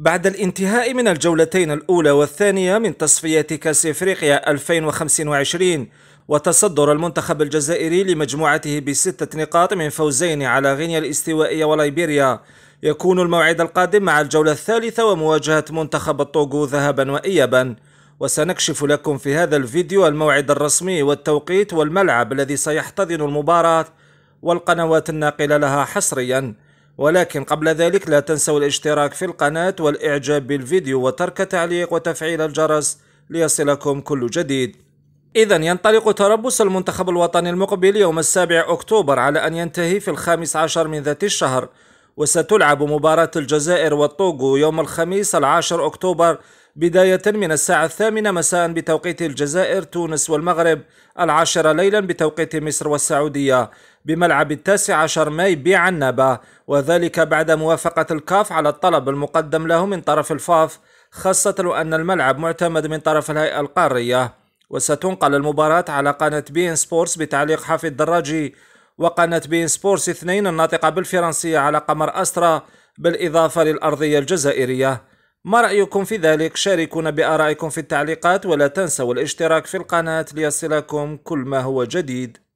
بعد الانتهاء من الجولتين الأولى والثانية من تصفيات كأس إفريقيا 2025 وتصدر المنتخب الجزائري لمجموعته بستة نقاط من فوزين على غينيا الاستوائية وليبيريا يكون الموعد القادم مع الجولة الثالثة ومواجهة منتخب الطوغو ذهبا وإيابا وسنكشف لكم في هذا الفيديو الموعد الرسمي والتوقيت والملعب الذي سيحتضن المباراة والقنوات الناقلة لها حصريا ولكن قبل ذلك لا تنسوا الاشتراك في القناة والإعجاب بالفيديو وترك تعليق وتفعيل الجرس ليصلكم كل جديد إذا ينطلق تربص المنتخب الوطني المقبل يوم السابع أكتوبر على أن ينتهي في الخامس عشر من ذات الشهر وستلعب مباراة الجزائر والطوغو يوم الخميس العاشر أكتوبر بداية من الساعة الثامنة مساء بتوقيت الجزائر تونس والمغرب العاشرة ليلا بتوقيت مصر والسعودية بملعب التاسع عشر ماي بعنابة وذلك بعد موافقة الكاف على الطلب المقدم له من طرف الفاف خاصة وأن الملعب معتمد من طرف الهيئة القارية وستنقل المباراة على قناة بين سبورتس بتعليق حافظ الدراجي وقناة بين سبورس اثنين الناطقة بالفرنسية على قمر أسترا بالإضافة للأرضية الجزائرية ما رأيكم في ذلك؟ شاركونا بآرائكم في التعليقات ولا تنسوا الاشتراك في القناة ليصلكم كل ما هو جديد